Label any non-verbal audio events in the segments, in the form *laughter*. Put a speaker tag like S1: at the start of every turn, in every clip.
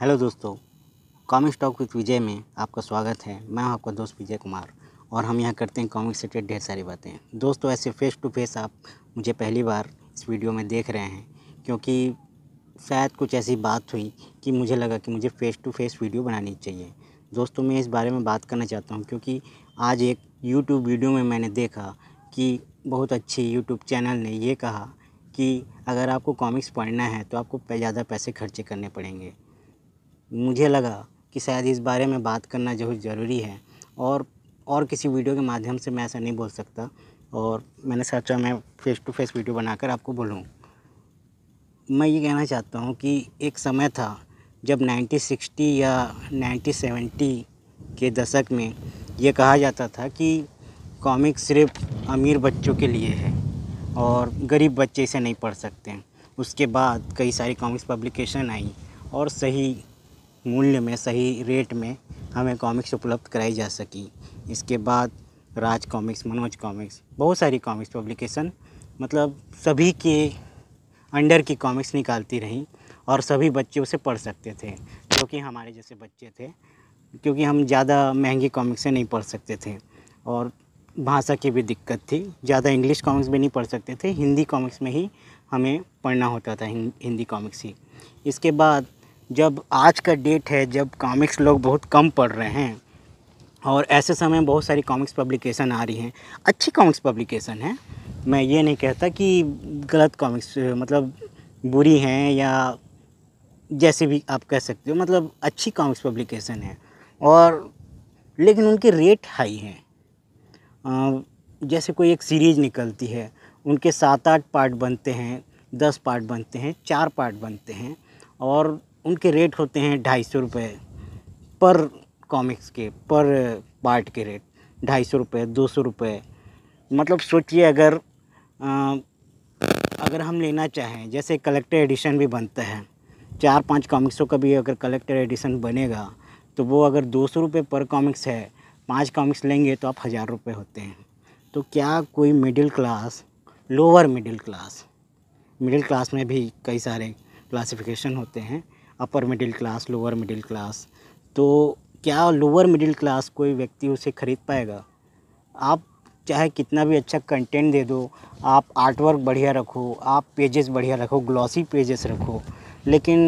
S1: hello दोस्तों comic stock with विजय में आपका स्वागत है मैं हूं आपका दोस्त विजय कुमार और हम यहां करते हैं कॉमिक से ढेर सारी बातें दोस्तों ऐसे फेस टू फेस आप मुझे पहली बार इस वीडियो में देख रहे हैं क्योंकि शायद कुछ ऐसी बात हुई कि मुझे लगा कि मुझे फ़ेस टू फेस वीडियो बनानी चाहिए दोस्तों मैं इस बारे में बात करना चाहता हूँ क्योंकि आज एक यूट्यूब वीडियो में मैंने देखा कि बहुत अच्छी यूट्यूब चैनल ने ये कहा कि अगर आपको कॉमिक्स पढ़ना है तो आपको ज़्यादा पैसे खर्चे करने पड़ेंगे मुझे लगा कि शायद इस बारे में बात करना जो ज़रूरी है और और किसी वीडियो के माध्यम से मैं ऐसा नहीं बोल सकता और मैंने सोचा मैं फ़ेस टू फेस वीडियो बनाकर आपको बोलूँ मैं ये कहना चाहता हूँ कि एक समय था जब सिक्सटी या सेवेंटी के दशक में ये कहा जाता था कि कॉमिक सिर्फ अमीर बच्चों के लिए है और गरीब बच्चे इसे नहीं पढ़ सकते उसके बाद कई सारी कॉमिक्स पब्लिकेशन आई और सही मूल्य में सही रेट में हमें कॉमिक्स उपलब्ध कराई जा सकी इसके बाद राज कॉमिक्स मनोज कॉमिक्स बहुत सारी कॉमिक्स पब्लिकेशन मतलब सभी के अंडर की कॉमिक्स निकालती रहीं और सभी बच्चे उसे पढ़ सकते थे जो कि हमारे जैसे बच्चे थे क्योंकि हम ज़्यादा महंगी कॉमिक्स से नहीं पढ़ सकते थे और भाषा की भी दिक्कत थी ज़्यादा इंग्लिश कॉमिक्स भी नहीं पढ़ सकते थे हिंदी कॉमिक्स में ही हमें पढ़ना होता था हिंदी कॉमिक्स ही इसके बाद जब आज का डेट है जब कॉमिक्स लोग बहुत कम पढ़ रहे हैं और ऐसे समय बहुत सारी कॉमिक्स पब्लिकेशन आ रही हैं अच्छी कॉमिक्स पब्लिकेशन है मैं ये नहीं कहता कि गलत कॉमिक्स मतलब बुरी हैं या जैसे भी आप कह सकते हो मतलब अच्छी कॉमिक्स पब्लिकेशन है और लेकिन उनके रेट हाई हैं जैसे कोई एक सीरीज निकलती है उनके सात आठ पार्ट बनते हैं दस पार्ट बनते हैं चार पार्ट बनते हैं और उनके रेट होते हैं ढाई सौ रुपये पर कॉमिक्स के पर पार्ट के रेट ढाई सौ रुपये दो सौ रुपये मतलब सोचिए अगर आ, अगर हम लेना चाहें जैसे कलेक्टर एडिशन भी बनता है चार पांच कॉमिक्सों का भी अगर कलेक्टर एडिशन बनेगा तो वो अगर दो सौ रुपये पर कॉमिक्स है पांच कॉमिक्स लेंगे तो आप हज़ार रुपये होते हैं तो क्या कोई middle class lower middle class middle class में भी कई सारे क्लासिफिकेशन होते हैं upper middle class lower middle class तो क्या लोअर मिडिल क्लास कोई व्यक्ति उसे ख़रीद पाएगा आप चाहे कितना भी अच्छा कंटेंट दे दो आप आर्टवर्क बढ़िया रखो आप पेजेस बढ़िया रखो ग्लॉसी पेजेस रखो लेकिन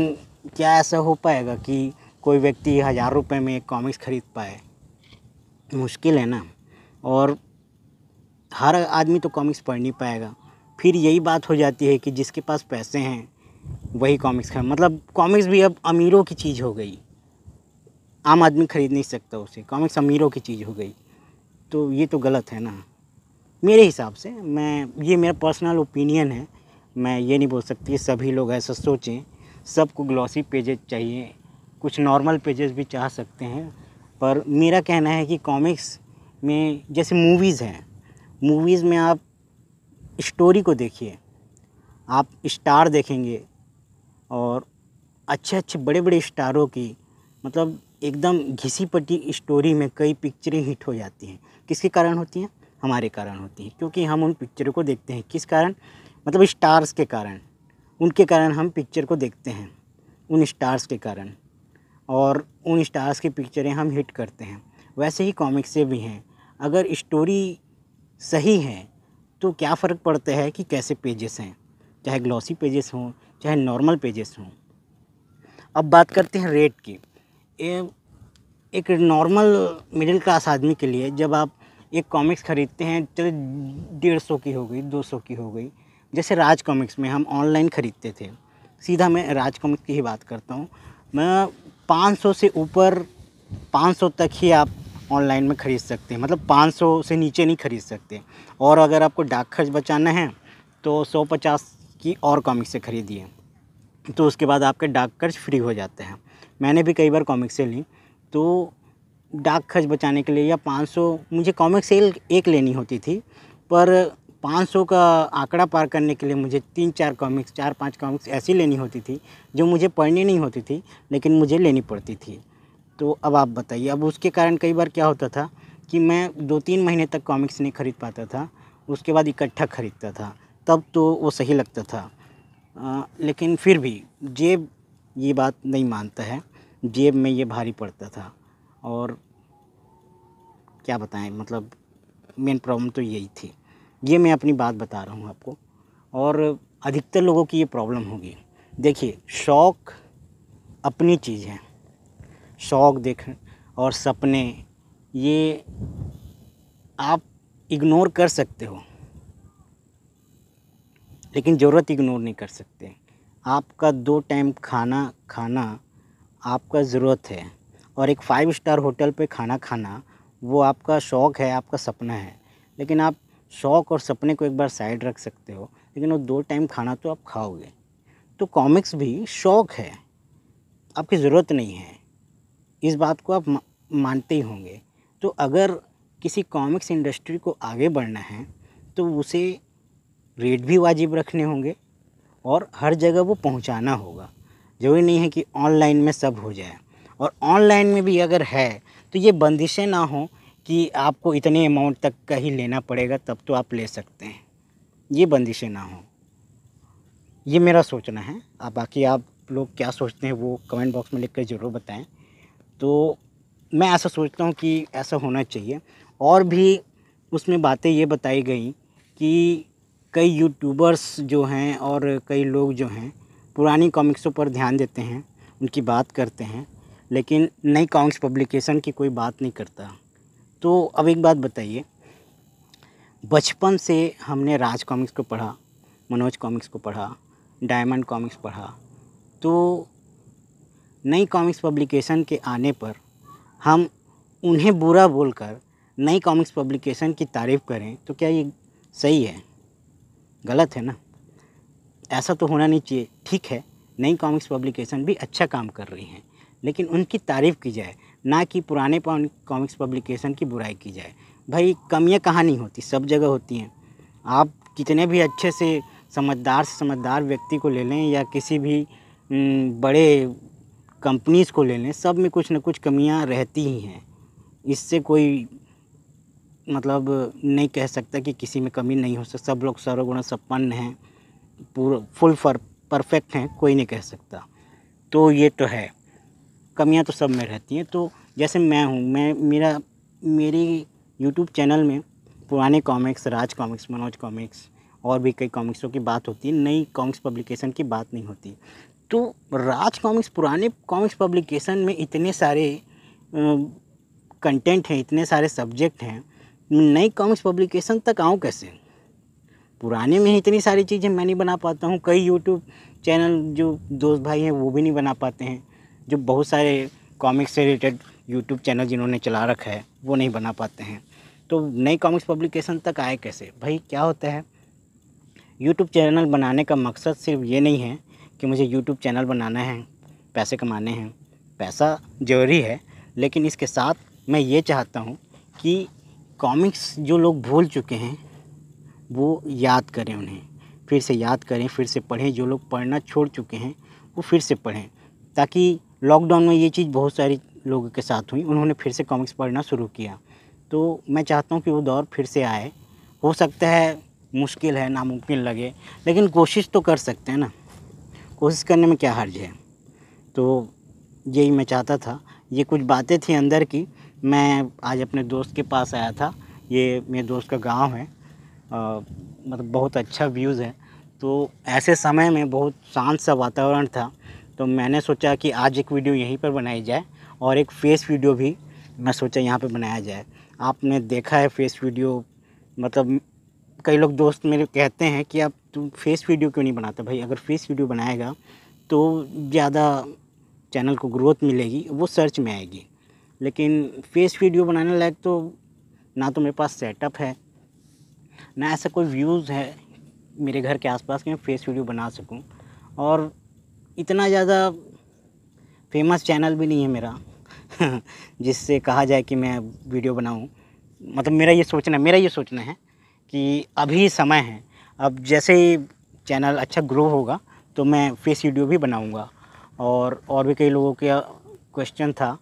S1: क्या ऐसा हो पाएगा कि कोई व्यक्ति हज़ार रुपये में एक कॉमिक्स ख़रीद पाए मुश्किल है ना और हर आदमी तो कॉमिक्स पढ़ नहीं पाएगा फिर यही बात हो जाती है कि जिसके पास पैसे हैं वही कॉमिक्स खरीद मतलब कॉमिक्स भी अब अमीरों की चीज़ हो गई आम आदमी खरीद नहीं सकता उसे कॉमिक्स अमीरों की चीज़ हो गई तो ये तो गलत है ना मेरे हिसाब से मैं ये मेरा पर्सनल ओपिनियन है मैं ये नहीं बोल सकती सभी लोग ऐसा सोचें सबको ग्लॉसी पेजेस चाहिए कुछ नॉर्मल पेजेस भी चाह सकते हैं पर मेरा कहना है कि कॉमिक्स में जैसे मूवीज़ हैं मूवीज़ में आप स्टोरी को देखिए आप स्टार देखेंगे और अच्छे अच्छे बड़े बड़े स्टारों की मतलब एकदम घिसी पटी स्टोरी में कई पिक्चरें हिट हो जाती हैं किसके कारण होती हैं हमारे कारण होती हैं क्योंकि हम उन पिक्चरों को देखते हैं किस कारण मतलब स्टार्स के कारण उनके कारण हम पिक्चर को देखते हैं उन स्टार्स के कारण और उन स्टार्स की पिक्चरें हम हिट करते हैं वैसे ही कॉमिक्स से भी हैं अगर स्टोरी सही है तो क्या फ़र्क पड़ता है कि कैसे पेजेस हैं चाहे ग्लॉसी पेजेस हों चाहे नॉर्मल पेजेस हों अब बात करते हैं रेट की ए, एक नॉर्मल मिडिल क्लास आदमी के लिए जब आप एक कॉमिक्स ख़रीदते हैं चलो डेढ़ सौ की हो गई दो सौ की हो गई जैसे राज कॉमिक्स में हम ऑनलाइन ख़रीदते थे सीधा मैं राज कॉमिक्स की ही बात करता हूँ मैं पाँच सौ से ऊपर पाँच सौ तक ही आप ऑनलाइन में ख़रीद सकते हैं मतलब पाँच सौ से नीचे नहीं ख़रीद सकते और अगर आपको डाक खर्च बचाना है तो सौ पचास कि और कॉमिक से ख़रीदिए तो उसके बाद आपके डाक खर्च फ्री हो जाते हैं मैंने भी कई बार कॉमिक से ली तो डाक खर्च बचाने के लिए या 500 मुझे कॉमिक सेल एक लेनी होती थी पर 500 का आंकड़ा पार करने के लिए मुझे तीन चार कॉमिक्स चार पांच कॉमिक्स ऐसी लेनी होती थी जो मुझे पढ़नी नहीं होती थी लेकिन मुझे लेनी पड़ती थी तो अब आप बताइए अब उसके कारण कई बार क्या होता था कि मैं दो तीन महीने तक कॉमिक्स नहीं खरीद पाता था उसके बाद इकट्ठा खरीदता था तब तो वो सही लगता था आ, लेकिन फिर भी जेब ये बात नहीं मानता है जेब में ये भारी पड़ता था और क्या बताएं मतलब मेन प्रॉब्लम तो यही थी ये मैं अपनी बात बता रहा हूँ आपको और अधिकतर लोगों की ये प्रॉब्लम होगी देखिए शौक़ अपनी चीज़ है शौक़ देख और सपने ये आप इग्नोर कर सकते हो लेकिन ज़रूरत इग्नोर नहीं कर सकते आपका दो टाइम खाना खाना आपका ज़रूरत है और एक फाइव स्टार होटल पे खाना खाना वो आपका शौक़ है आपका सपना है लेकिन आप शौक़ और सपने को एक बार साइड रख सकते हो लेकिन वो दो टाइम खाना तो आप खाओगे तो कॉमिक्स भी शौक़ है आपकी ज़रूरत नहीं है इस बात को आप मानते ही होंगे तो अगर किसी कॉमिक्स इंडस्ट्री को आगे बढ़ना है तो उसे रेट भी वाजिब रखने होंगे और हर जगह वो पहुंचाना होगा ज़रूरी नहीं है कि ऑनलाइन में सब हो जाए और ऑनलाइन में भी अगर है तो ये बंदिशें ना हों कि आपको इतने अमाउंट तक का ही लेना पड़ेगा तब तो आप ले सकते हैं ये बंदिशें ना हों ये मेरा सोचना है आप बाकी आप लोग क्या सोचते हैं वो कमेंट बॉक्स में लिख कर ज़रूर बताएं तो मैं ऐसा सोचता हूँ कि ऐसा होना चाहिए और भी उसमें बातें ये बताई गई कि कई यूट्यूबर्स जो हैं और कई लोग जो हैं पुरानी कॉमिक्सों पर ध्यान देते हैं उनकी बात करते हैं लेकिन नई कॉमिक्स पब्लिकेशन की कोई बात नहीं करता तो अब एक बात बताइए बचपन से हमने राज कॉमिक्स को पढ़ा मनोज कॉमिक्स को पढ़ा डायमंड कॉमिक्स पढ़ा तो नई कॉमिक्स पब्लिकेशन के आने पर हम उन्हें बुरा बोलकर नई कॉमिक्स पब्लिकेशन की तारीफ़ करें तो क्या ये सही है गलत है ना ऐसा तो होना नहीं चाहिए ठीक है नई कॉमिक्स पब्लिकेशन भी अच्छा काम कर रही हैं लेकिन उनकी तारीफ़ की जाए ना कि पुराने कॉमिक्स पब्लिकेशन की बुराई की जाए भाई कमियाँ कहाँ नहीं होती सब जगह होती हैं आप कितने भी अच्छे से समझदार से समझदार व्यक्ति को ले लें या किसी भी बड़े कंपनीज़ को ले लें सब में कुछ ना कुछ कमियां रहती ही हैं इससे कोई मतलब नहीं कह सकता कि किसी में कमी नहीं हो सकती सब लोग सर्वगुण संपन्न हैं पूरा फुल फर परफेक्ट हैं कोई नहीं कह सकता तो ये तो है कमियां तो सब में रहती हैं तो जैसे मैं हूँ मैं मेरा मेरी यूट्यूब चैनल में पुराने comics Raj comics Manoj comics और भी कई कॉमिक्सों की बात होती है नई कॉमिक्स पब्लिकेशन की बात नहीं होती तो राज कॉमिक्स पुराने कॉमिक्स पब्लिकेशन में इतने सारे कंटेंट हैं इतने सारे सब्जेक्ट हैं नई कॉमिक्स पब्लिकेशन तक आऊँ कैसे पुराने में इतनी सारी चीज़ें मैं नहीं बना पाता हूँ कई यूट्यूब चैनल जो दोस्त भाई हैं वो भी नहीं बना पाते हैं जो बहुत सारे कॉमिक्स से रिलेटेड यूट्यूब चैनल जिन्होंने चला रखा है वो नहीं बना पाते हैं तो नई कॉमिक्स पब्लिकेशन तक आए कैसे भाई क्या होता है यूट्यूब चैनल बनाने का मकसद सिर्फ ये नहीं है कि मुझे यूट्यूब चैनल बनाना है पैसे कमाने हैं पैसा ज़रूरी है लेकिन इसके साथ मैं ये चाहता हूँ कि कॉमिक्स जो लोग भूल चुके हैं वो याद करें उन्हें फिर से याद करें फिर से पढ़ें जो लोग पढ़ना छोड़ चुके हैं वो फिर से पढ़ें ताकि लॉकडाउन में ये चीज़ बहुत सारी लोगों के साथ हुई उन्होंने फिर से कॉमिक्स पढ़ना शुरू किया तो मैं चाहता हूँ कि वो दौर फिर से आए हो सकता है मुश्किल है नामुमकिन लगे लेकिन कोशिश तो कर सकते हैं ना कोशिश करने में क्या हर्ज है तो यही मैं चाहता था ये कुछ बातें थी अंदर की मैं आज अपने दोस्त के पास आया था ये मेरे दोस्त का गांव है आ, मतलब बहुत अच्छा व्यूज़ है तो ऐसे समय में बहुत शांत सा वातावरण था तो मैंने सोचा कि आज एक वीडियो यहीं पर बनाई जाए और एक फेस वीडियो भी मैं सोचा यहाँ पर बनाया जाए आपने देखा है फेस वीडियो मतलब कई लोग दोस्त मेरे कहते हैं कि आप तुम फेस वीडियो क्यों नहीं बनाते भाई अगर फेस वीडियो बनाएगा तो ज़्यादा चैनल को ग्रोथ मिलेगी वो सर्च में आएगी लेकिन फेस वीडियो बनाने लायक तो ना तो मेरे पास सेटअप है ना ऐसा कोई व्यूज़ है मेरे घर के आसपास के मैं फेस वीडियो बना सकूं और इतना ज़्यादा फेमस चैनल भी नहीं है मेरा *laughs* जिससे कहा जाए कि मैं वीडियो बनाऊं मतलब मेरा ये सोचना मेरा ये सोचना है कि अभी समय है अब जैसे ही चैनल अच्छा ग्रो होगा तो मैं फेस वीडियो भी बनाऊंगा और और भी कई लोगों का क्वेश्चन था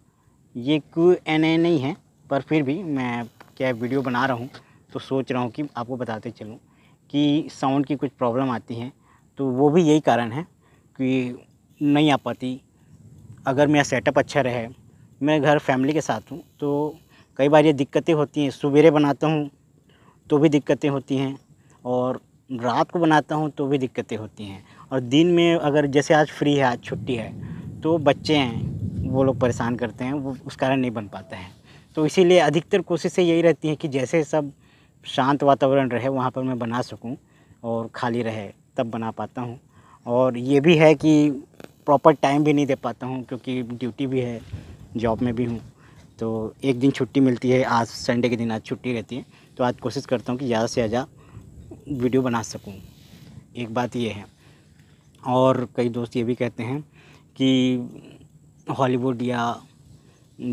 S1: ये क्यू एन ए नहीं है पर फिर भी मैं क्या वीडियो बना रहा हूँ तो सोच रहा हूँ कि आपको बताते चलूँ कि साउंड की कुछ प्रॉब्लम आती है तो वो भी यही कारण है कि नहीं आ पाती अगर मेरा सेटअप अच्छा रहे मैं घर फैमिली के साथ हूँ तो कई बार ये दिक्कतें होती हैं सवेरे बनाता हूँ तो भी दिक्कतें होती हैं और रात को बनाता हूँ तो भी दिक्कतें होती हैं और दिन में अगर जैसे आज फ्री है आज छुट्टी है तो बच्चे हैं वो लोग परेशान करते हैं वो उस कारण नहीं बन पाता है तो इसीलिए अधिकतर कोशिशें यही रहती हैं कि जैसे सब शांत वातावरण रहे वहाँ पर मैं बना सकूँ और खाली रहे तब बना पाता हूँ और ये भी है कि प्रॉपर टाइम भी नहीं दे पाता हूँ क्योंकि ड्यूटी भी है जॉब में भी हूँ तो एक दिन छुट्टी मिलती है आज संडे के दिन आज छुट्टी रहती है तो आज कोशिश करता हूँ कि ज़्यादा से ज़्यादा वीडियो बना सकूँ एक बात ये है और कई दोस्त ये भी कहते हैं कि हॉलीवुड या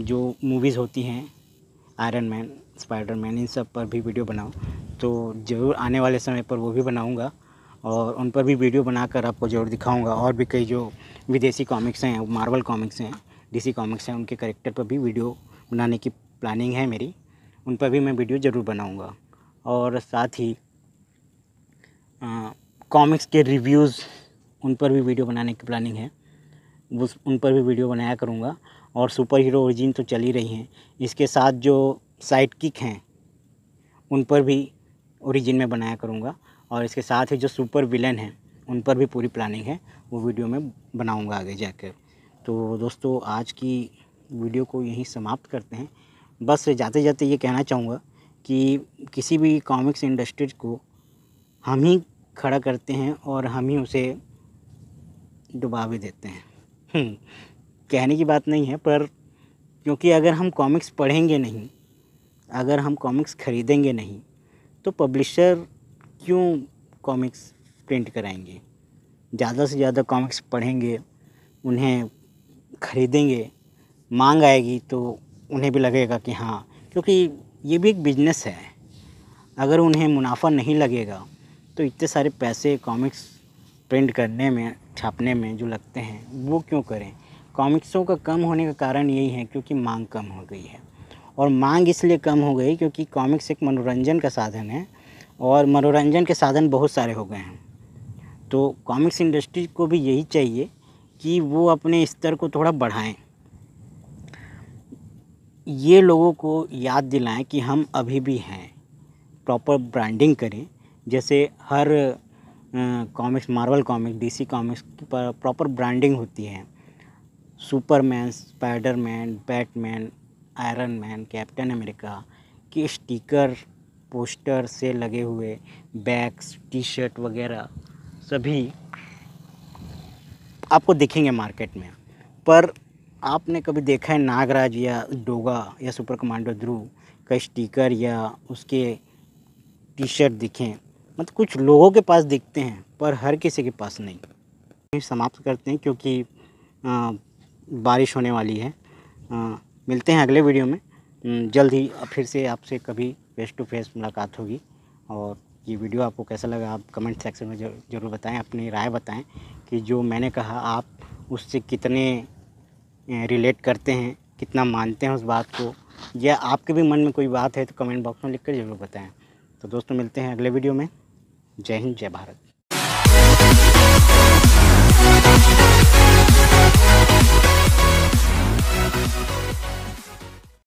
S1: जो मूवीज़ होती हैं आयरन मैन स्पाइडर मैन इन सब पर भी वीडियो बनाऊँ तो ज़रूर आने वाले समय पर वो भी बनाऊँगा और उन पर भी वीडियो बनाकर आपको ज़रूर दिखाऊँगा और भी कई जो विदेशी कॉमिक्स हैं मार्वल कॉमिक्स हैं डीसी कॉमिक्स हैं उनके करेक्टर पर भी वीडियो बनाने की प्लानिंग है मेरी उन पर भी मैं वीडियो ज़रूर बनाऊँगा और साथ ही कॉमिक्स के रिव्यूज़ उन पर भी वीडियो बनाने की प्लानिंग है उस उन पर भी वीडियो बनाया करूँगा और सुपर हीरो ओरिजिन तो चल ही रही हैं इसके साथ जो साइड किक हैं उन पर भी ओरिजिन में बनाया करूँगा और इसके साथ ही जो सुपर विलन हैं उन पर भी पूरी प्लानिंग है वो वीडियो में बनाऊँगा आगे जाकर तो दोस्तों आज की वीडियो को यहीं समाप्त करते हैं बस जाते जाते ये कहना चाहूँगा कि किसी भी कॉमिक्स इंडस्ट्री को हम ही खड़ा करते हैं और हम ही उसे डुबा भी देते हैं हम्म, कहने की बात नहीं है पर क्योंकि अगर हम कॉमिक्स पढ़ेंगे नहीं अगर हम कॉमिक्स ख़रीदेंगे नहीं तो पब्लिशर क्यों कॉमिक्स प्रिंट कराएंगे ज़्यादा से ज़्यादा कॉमिक्स पढ़ेंगे उन्हें ख़रीदेंगे मांग आएगी तो उन्हें भी लगेगा कि हाँ क्योंकि ये भी एक बिजनेस है अगर उन्हें मुनाफा नहीं लगेगा तो इतने सारे पैसे कॉमिक्स प्रिंट करने में छापने में जो लगते हैं वो क्यों करें कॉमिक्सों का कम होने का कारण यही है क्योंकि मांग कम हो गई है और मांग इसलिए कम हो गई क्योंकि कॉमिक्स एक मनोरंजन का साधन है और मनोरंजन के साधन बहुत सारे हो गए हैं तो कॉमिक्स इंडस्ट्री को भी यही चाहिए कि वो अपने स्तर को थोड़ा बढ़ाएं ये लोगों को याद दिलाएं कि हम अभी भी हैं प्रॉपर ब्रांडिंग करें जैसे हर comics Marvel comics DC comics की प्रॉपर ब्रांडिंग होती है Superman Spiderman Batman Iron Man Captain America के स्टिकर पोस्टर से लगे हुए बैग्स टी शर्ट वगैरह सभी आपको दिखेंगे मार्केट में पर आपने कभी देखा है नागराज या डोगा या सुपर कमांडो ध्रुव का स्टिकर या उसके टी शर्ट दिखें मतलब कुछ लोगों के पास दिखते हैं पर हर किसी के पास नहीं समाप्त करते हैं क्योंकि आ, बारिश होने वाली है आ, मिलते हैं अगले वीडियो में जल्द ही फिर से आपसे कभी फेस टू फेस मुलाकात होगी और ये वीडियो आपको कैसा लगा आप कमेंट सेक्शन में ज़रूर बताएं अपनी राय बताएं कि जो मैंने कहा आप उससे कितने रिलेट करते हैं कितना मानते हैं उस बात को या आपके भी मन में कोई बात है तो कमेंट बॉक्स में लिख कर ज़रूर बताएं तो दोस्तों मिलते हैं अगले वीडियो में जय हिंद जय भारत